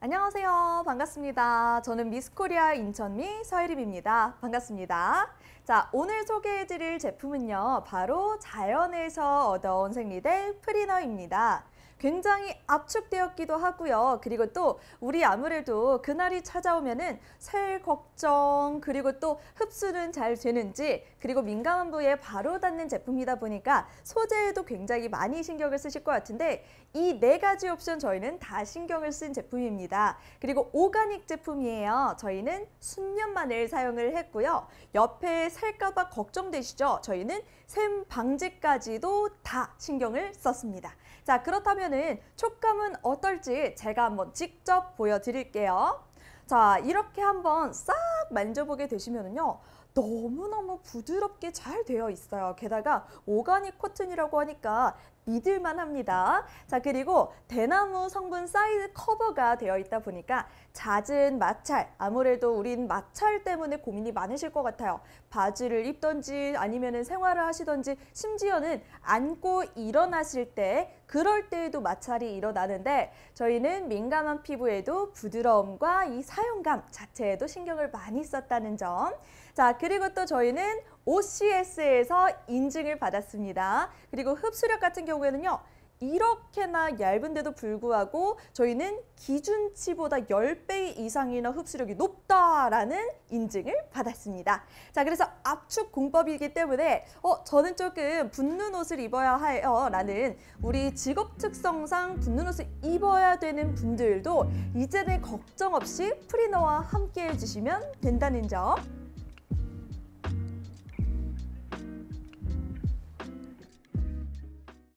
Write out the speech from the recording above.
안녕하세요. 반갑습니다. 저는 미스코리아 인천미 서혜림입니다. 반갑습니다. 자, 오늘 소개해드릴 제품은요. 바로 자연에서 얻어온 생리대 프리너입니다. 굉장히 압축되었기도 하고요. 그리고 또 우리 아무래도 그날이 찾아오면은 살 걱정 그리고 또 흡수는 잘 되는지 그리고 민감한 부위에 바로 닿는 제품이다 보니까 소재에도 굉장히 많이 신경을 쓰실 것 같은데 이 네 가지 옵션 저희는 다 신경을 쓴 제품입니다. 그리고 오가닉 제품이에요. 저희는 순년만을 사용을 했고요. 옆에 살까봐 걱정되시죠? 저희는 샘 방지까지도 다 신경을 썼습니다. 자 그렇다면 하면은 촉감은 어떨지 제가 한번 직접 보여드릴게요. 자, 이렇게 한번 싹 만져보게 되시면요 너무너무 부드럽게 잘 되어 있어요. 게다가 오가닉 코튼이라고 하니까 믿을만 합니다. 자 그리고 대나무 성분 사이드 커버가 되어 있다 보니까 잦은 마찰, 아무래도 우린 마찰 때문에 고민이 많으실 것 같아요. 바지를 입던지 아니면 은 생활을 하시던지 심지어는 앉고 일어나실 때 그럴 때에도 마찰이 일어나는데 저희는 민감한 피부에도 부드러움과 이 사용감 자체에도 신경을 많이 썼다는 점. 자, 그 그리고 또 저희는 OCS에서 인증을 받았습니다. 그리고 흡수력 같은 경우에는요. 이렇게나 얇은데도 불구하고 저희는 기준치보다 10배 이상이나 흡수력이 높다라는 인증을 받았습니다. 자, 그래서 압축 공법이기 때문에 어, 저는 조금 붙는 옷을 입어야 해요 라는 우리 직업 특성상 붙는 옷을 입어야 되는 분들도 이제는 걱정 없이 프리너와 함께 해주시면 된다는 점.